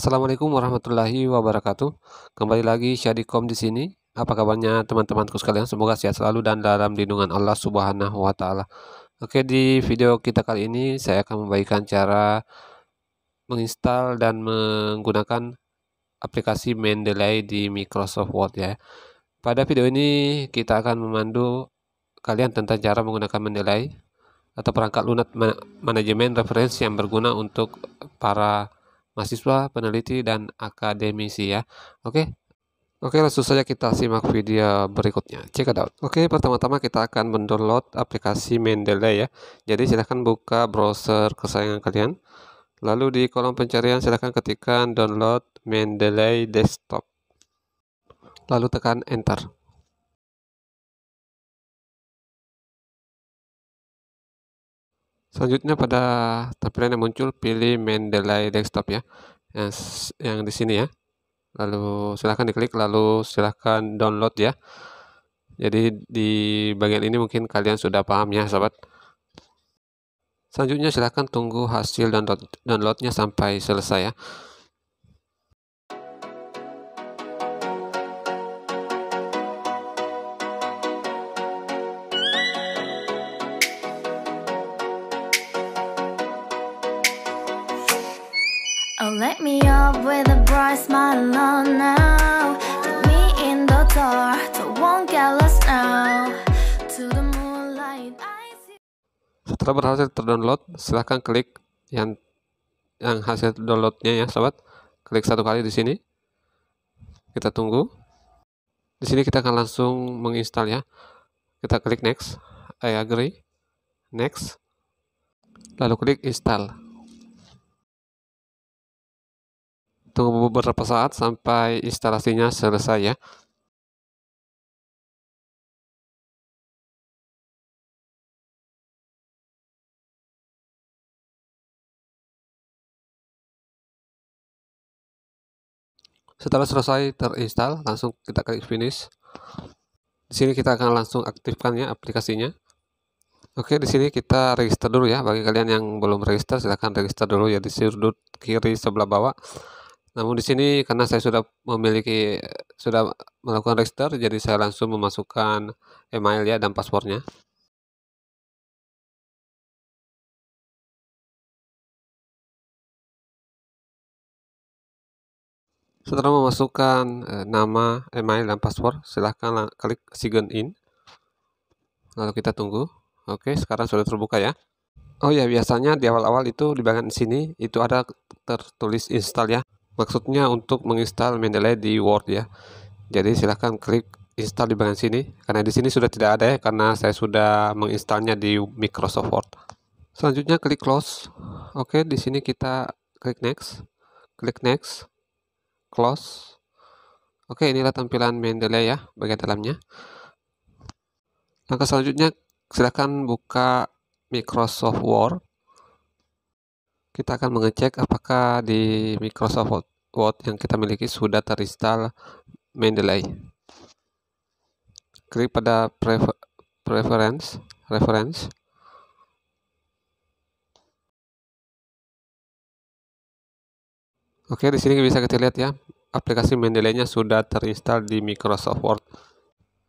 Assalamualaikum warahmatullahi wabarakatuh. Kembali lagi Syadikom di sini. Apa kabarnya teman-temanku sekalian? Semoga sehat selalu dan dalam lindungan Allah Subhanahu wa taala. Oke, di video kita kali ini saya akan membagikan cara menginstal dan menggunakan aplikasi Mendeley di Microsoft Word ya. Pada video ini kita akan memandu kalian tentang cara menggunakan Mendeley atau perangkat lunak manajemen referensi yang berguna untuk para mahasiswa, peneliti, dan akademisi ya. Oke, Oke, langsung saja kita simak video berikutnya. Check it out. Oke, pertama-tama kita akan mendownload aplikasi Mendeley ya. Jadi silahkan buka browser kesayangan kalian. Lalu di kolom pencarian silahkan ketikkan download Mendeley desktop. Lalu tekan enter. Selanjutnya pada tampilan yang muncul pilih Mendeley desktop ya. Yang, yang di sini ya. Lalu silahkan diklik lalu silahkan download ya. Jadi di bagian ini mungkin kalian sudah paham ya sobat. Selanjutnya silahkan tunggu hasil download downloadnya sampai selesai ya. with a bright smile on now Take me in the dark, won't get lost now To the moonlight Setelah berhasil terdownload, silahkan klik yang yang hasil downloadnya ya sobat klik satu kali di sini kita tunggu di sini kita akan langsung menginstal ya kita klik next I agree next lalu klik install tunggu beberapa saat sampai instalasinya selesai ya Setelah selesai terinstall, langsung kita klik finish. Di sini kita akan langsung aktifkan ya aplikasinya. Oke, di sini kita register dulu ya. Bagi kalian yang belum register, silahkan register dulu ya di sudut kiri sebelah bawah. Namun di sini karena saya sudah memiliki sudah melakukan register jadi saya langsung memasukkan email ya dan passwordnya Setelah memasukkan eh, nama, email dan password silahkan klik sign in. Lalu kita tunggu. Oke, sekarang sudah terbuka ya. Oh ya, biasanya di awal-awal itu di bagian sini itu ada tertulis install ya maksudnya untuk menginstal Mendeley di Word ya. Jadi silahkan klik install di bagian sini karena di sini sudah tidak ada ya karena saya sudah menginstalnya di Microsoft Word. Selanjutnya klik close. Oke, di sini kita klik next. Klik next. Close. Oke, inilah tampilan Mendeley ya bagian dalamnya. Langkah selanjutnya silahkan buka Microsoft Word kita akan mengecek apakah di Microsoft Word Word yang kita miliki sudah terinstall Mendeley. Klik pada prefer preference, reference. Oke, di sini bisa kita lihat ya, aplikasi Mendeley-nya sudah terinstall di Microsoft Word.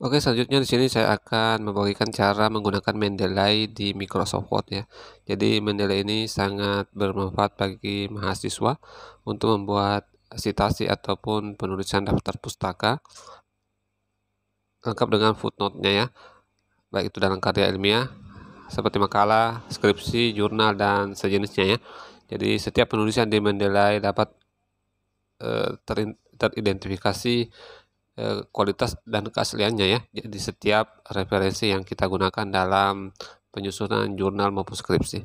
Oke, selanjutnya di sini saya akan membagikan cara menggunakan Mendeley di Microsoft Word ya. Jadi Mendeley ini sangat bermanfaat bagi mahasiswa untuk membuat sitasi ataupun penulisan daftar pustaka lengkap dengan footnote-nya ya. Baik itu dalam karya ilmiah seperti makalah, skripsi, jurnal dan sejenisnya ya. Jadi setiap penulisan di Mendeley dapat eh, ter teridentifikasi Eh, kualitas dan keasliannya ya di setiap referensi yang kita gunakan dalam penyusunan jurnal maupun skripsi.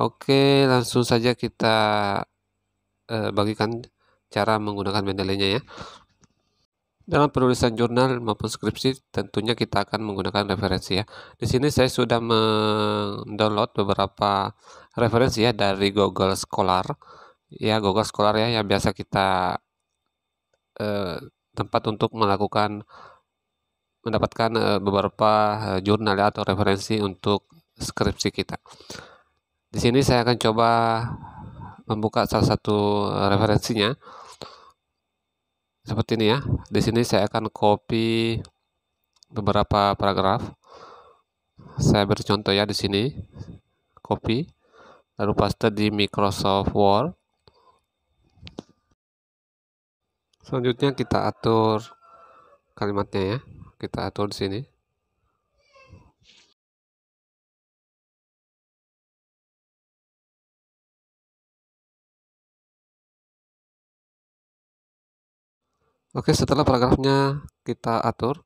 Oke, langsung saja kita eh, bagikan cara menggunakan Mendeleynya ya. Dalam penulisan jurnal maupun skripsi, tentunya kita akan menggunakan referensi ya. Di sini saya sudah mendownload beberapa referensi ya dari Google Scholar. Ya, Google Scholar ya yang biasa kita eh, tempat untuk melakukan mendapatkan eh, beberapa eh, jurnal ya atau referensi untuk skripsi kita. Di sini saya akan coba membuka salah satu eh, referensinya. Seperti ini ya. Di sini saya akan copy beberapa paragraf. Saya beri contoh ya di sini. Copy lalu paste di Microsoft Word. Selanjutnya kita atur kalimatnya ya. Kita atur di sini. Oke, setelah paragrafnya kita atur,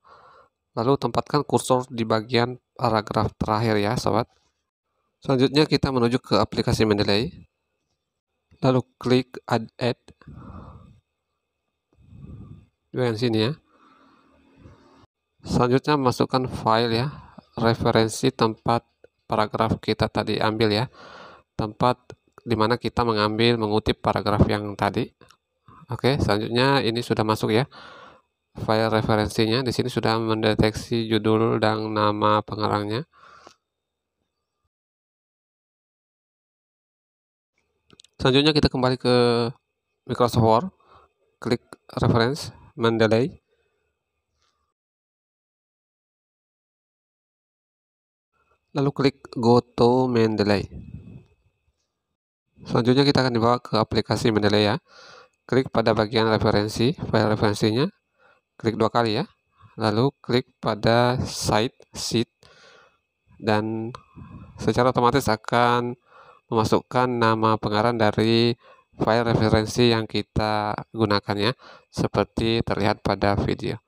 lalu tempatkan kursor di bagian paragraf terakhir ya, sobat. Selanjutnya kita menuju ke aplikasi Mendeley, lalu klik Add Add, juga yang sini ya selanjutnya masukkan file ya referensi tempat paragraf kita tadi ambil ya tempat dimana kita mengambil mengutip paragraf yang tadi oke selanjutnya ini sudah masuk ya file referensinya di sini sudah mendeteksi judul dan nama pengarangnya selanjutnya kita kembali ke Microsoft Word klik reference Mandalay lalu klik go to Mendeley selanjutnya kita akan dibawa ke aplikasi Mendeley ya klik pada bagian referensi file referensinya klik dua kali ya lalu klik pada site sheet dan secara otomatis akan memasukkan nama pengarang dari file referensi yang kita gunakan ya, seperti terlihat pada video.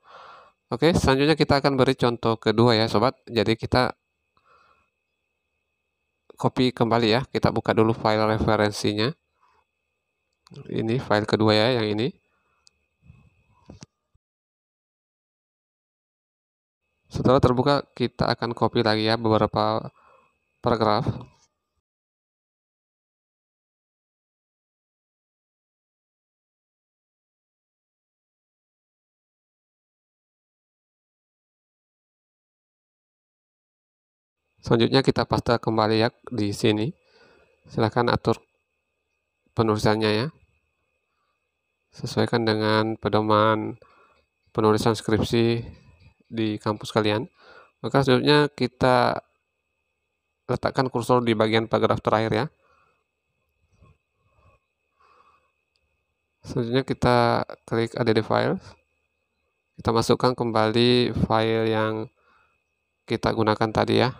Oke, selanjutnya kita akan beri contoh kedua ya sobat. Jadi kita copy kembali ya, kita buka dulu file referensinya. Ini file kedua ya, yang ini. Setelah terbuka, kita akan copy lagi ya beberapa paragraf. Selanjutnya kita paste kembali ya di sini. Silahkan atur penulisannya ya. Sesuaikan dengan pedoman penulisan skripsi di kampus kalian. Maka selanjutnya kita letakkan kursor di bagian paragraf terakhir ya. Selanjutnya kita klik add file. Kita masukkan kembali file yang kita gunakan tadi ya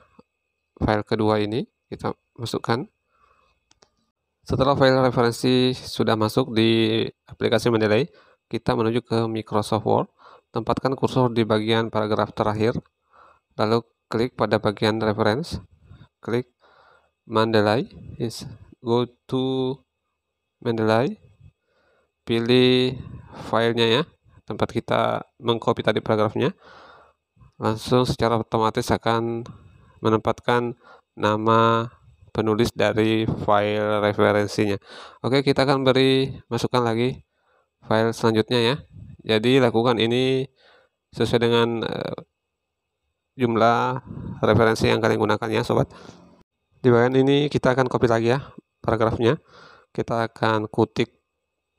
file kedua ini kita masukkan setelah file referensi sudah masuk di aplikasi menilai kita menuju ke Microsoft Word tempatkan kursor di bagian paragraf terakhir lalu klik pada bagian reference klik Mandalay go to Mandalay pilih filenya ya tempat kita mengcopy tadi paragrafnya langsung secara otomatis akan menempatkan nama penulis dari file referensinya. Oke, kita akan beri masukan lagi file selanjutnya ya. Jadi lakukan ini sesuai dengan uh, jumlah referensi yang kalian gunakan ya sobat. Di bagian ini kita akan copy lagi ya paragrafnya. Kita akan kutik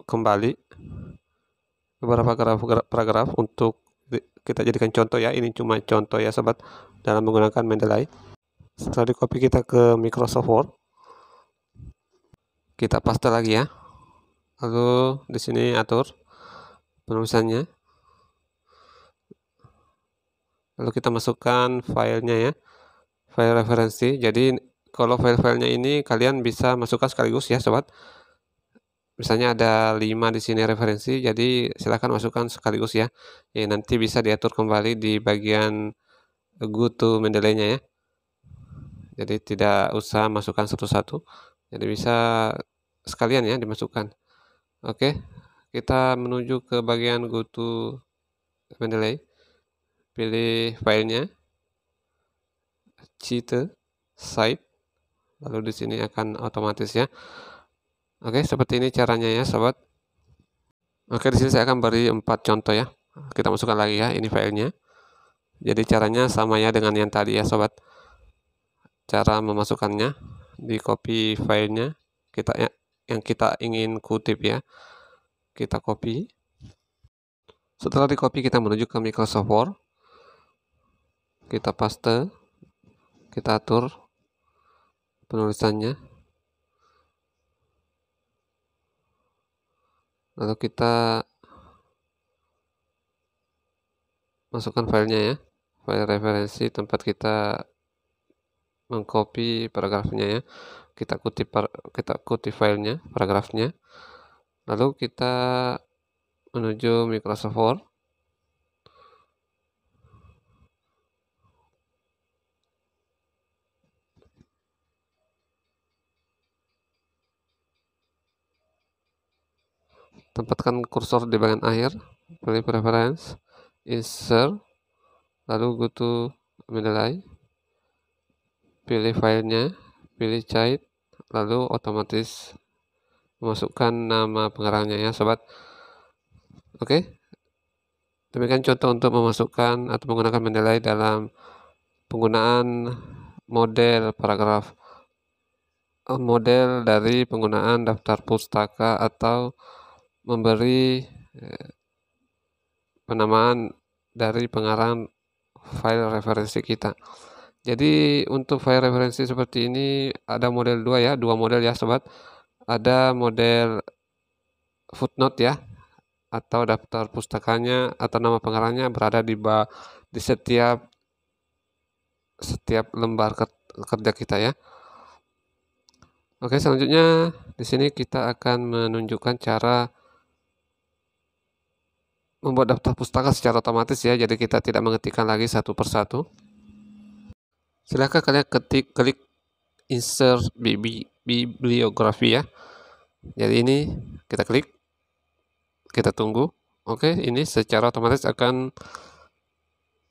kembali beberapa paragraf untuk kita jadikan contoh ya ini cuma contoh ya sobat dalam menggunakan Mendeley setelah di copy kita ke Microsoft Word kita paste lagi ya lalu di sini atur penulisannya lalu kita masukkan filenya ya file referensi jadi kalau file-filenya ini kalian bisa masukkan sekaligus ya sobat misalnya ada 5 di sini referensi, jadi silahkan masukkan sekaligus ya. ya. Nanti bisa diatur kembali di bagian eh, go to mendeley ya. Jadi tidak usah masukkan satu-satu, jadi bisa sekalian ya dimasukkan. Oke, kita menuju ke bagian go to Mendeley. Pilih filenya, cheat site, lalu di sini akan otomatis ya. Oke, seperti ini caranya ya, sobat. Oke, di sini saya akan beri empat contoh ya. Kita masukkan lagi ya, ini filenya. Jadi caranya sama ya dengan yang tadi ya, sobat. Cara memasukkannya di copy filenya kita ya, yang kita ingin kutip ya. Kita copy. Setelah di copy kita menuju ke Microsoft Word. Kita paste. Kita atur penulisannya lalu kita masukkan filenya ya file referensi tempat kita mengcopy paragrafnya ya kita kutip par, kita kutip filenya paragrafnya lalu kita menuju Microsoft Word tempatkan kursor di bagian akhir pilih preference insert lalu go to middle eye pilih filenya pilih cait lalu otomatis masukkan nama pengarangnya ya sobat oke okay? demikian contoh untuk memasukkan atau menggunakan menilai dalam penggunaan model paragraf eh, model dari penggunaan daftar pustaka atau memberi eh, penamaan dari pengarang file referensi kita. Jadi untuk file referensi seperti ini ada model dua ya, dua model ya sobat. Ada model footnote ya, atau daftar pustakanya atau nama pengarangnya berada di ba di setiap setiap lembar kerja kita ya. Oke, selanjutnya di sini kita akan menunjukkan cara membuat daftar pustaka secara otomatis ya, jadi kita tidak mengetikkan lagi satu persatu. Silahkan kalian ketik klik insert bibliografi ya. Jadi ini kita klik, kita tunggu. Oke, ini secara otomatis akan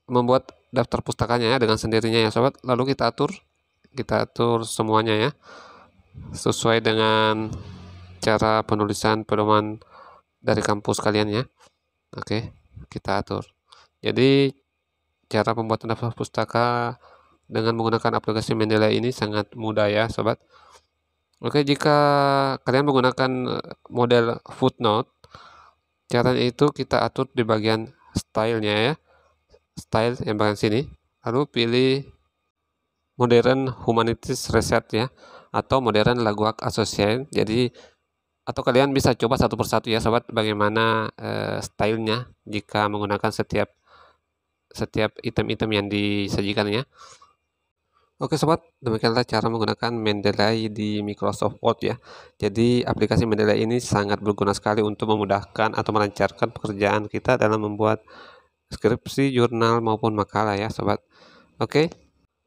membuat daftar pustakanya ya dengan sendirinya ya sobat. Lalu kita atur, kita atur semuanya ya sesuai dengan cara penulisan pedoman dari kampus kalian ya. Oke, kita atur. Jadi cara pembuatan daftar pustaka dengan menggunakan aplikasi Mendeley ini sangat mudah ya, sobat. Oke, jika kalian menggunakan eh, model footnote, caranya itu kita atur di bagian stylenya ya. Style yang bagian sini. Lalu pilih modern humanities reset ya atau modern laguak association. Jadi atau kalian bisa coba satu persatu ya sobat bagaimana uh, stylenya jika menggunakan setiap setiap item-item yang disajikan ya. Oke sobat, demikianlah cara menggunakan Mendeley di Microsoft Word ya. Jadi aplikasi Mendeley ini sangat berguna sekali untuk memudahkan atau melancarkan pekerjaan kita dalam membuat skripsi, jurnal maupun makalah ya sobat. Oke,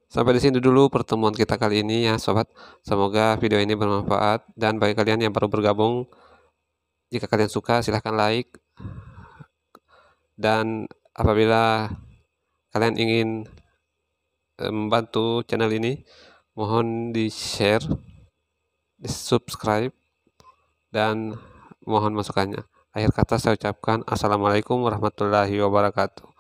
Sampai di sini dulu pertemuan kita kali ini ya sobat. Semoga video ini bermanfaat dan bagi kalian yang baru bergabung jika kalian suka silahkan like dan apabila kalian ingin eh, membantu channel ini mohon di share di subscribe dan mohon masukannya akhir kata saya ucapkan assalamualaikum warahmatullahi wabarakatuh